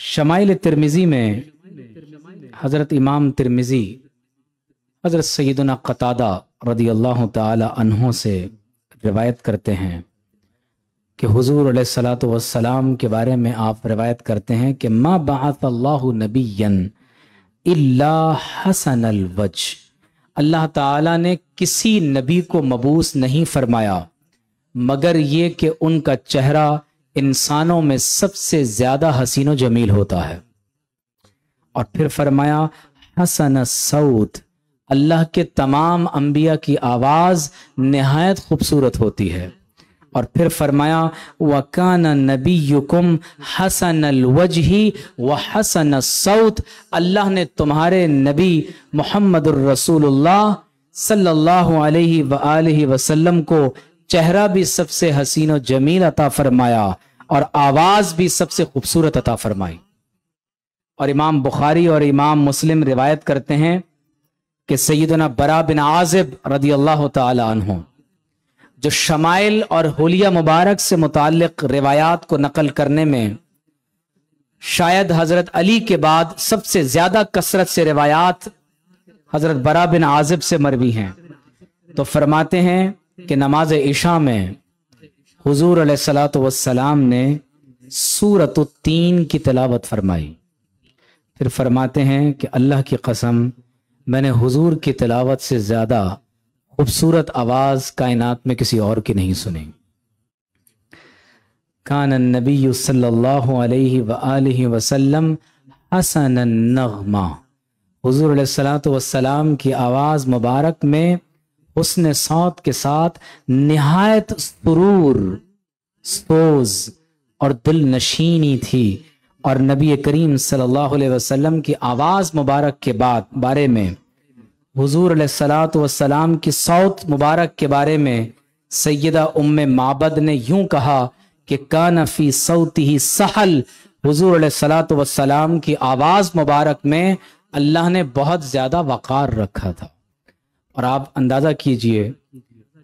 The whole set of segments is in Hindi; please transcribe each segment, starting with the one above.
शमाइल तिरमिज़ी में हज़रत इमाम तिरमिज़ी हज़रत सैदना कतादा रदी अल्लाह तहों से रिवायत करते हैं कि हजूर सलाम के बारे में आप रिवायत करते हैं कि माँ बाल्ला नबीन हसन अलवज अल्लाह ताला ने किसी नबी को मबूस नहीं फरमाया मगर ये कि उनका चेहरा इंसानों में सबसे ज्यादा हसीनो जमील होता है और फिर फरमाया हसन सऊद अल्लाह के तमाम अंबिया की आवाज़ नहायत खूबसूरत होती है और फिर फरमाया वकान नबी युकुम हसन ही व हसन सऊत अल्लाह ने तुम्हारे नबी मोहम्मद रसूल सल्लल्लाहु अलैहि वसल्लम को चेहरा भी सबसे हसीन और जमील अता फरमाया और आवाज भी सबसे खूबसूरत अता फरमाई और इमाम बुखारी और इमाम मुस्लिम रिवायत करते हैं कि सैदना बरा बिन आजिब रदी अल्लाह तु जो शमाइल और होलिया मुबारक से मुतल रिवायात को नकल करने में शायद हज़रत अली के बाद सबसे ज़्यादा कसरत से रिवायात हज़रत बरा बिन आजिब से मरवी हैं तो फरमाते हैं कि नमाज इशा में हजूर सलात वसलाम ने सूरत तीन की तलावत फरमाई फिर फरमाते हैं कि अल्लाह की कसम मैंने हुजूर की तलावत से ज़्यादा खूबसूरत आवाज़ कायनात में किसी और की नहीं सुनी कान नबी सल्लल्लाहु वसल्लम हसन नगमा हजूर सलात वसलाम की आवाज़ मुबारक में उसने सौत के साथ निहायत सुरूर सोज और दिल नशीनी थी और नबी करीम सल्लल्लाहु अलैहि वसल्लम की आवाज़ मुबारक के बाद बारे में हजूर सलात वसलाम की सौत मुबारक के बारे में सैदा उम्म माबद ने यूं कहा कि कानफ़ी सौती ही सहल हजूर सलात वसलाम की आवाज़ मुबारक में अल्लाह ने बहुत ज़्यादा वक़ार रखा था और आप अंदाज़ा कीजिए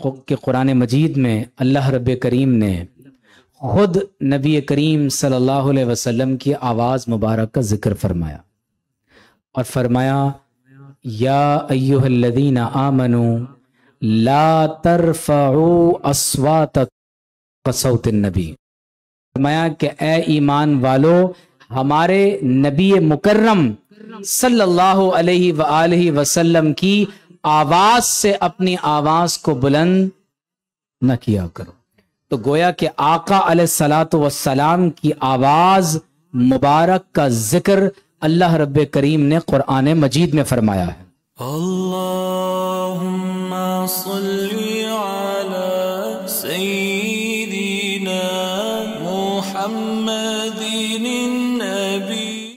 कि कुरान मजीद में अल्लाह रब करीम ने ख़ुद नबी करीम सल्लल्लाहु अलैहि वसल्लम की आवाज़ मुबारक का जिक्र फरमाया और फरमाया या अयुहल्लदीन आमनु ला तरफ़ाउ अस्वात कसौत नबी फरमाया कि ए ईमान वालो हमारे नबी मुकर्रम सल्लल्लाहु अलैहि वसल्लम की आवाज से अपनी आवाज को बुलंद न किया करो तो गोया के आका अल सलात वसलाम की आवाज मुबारक का जिक्र अल्लाह रब करीम ने कुरान मजीद में फरमाया है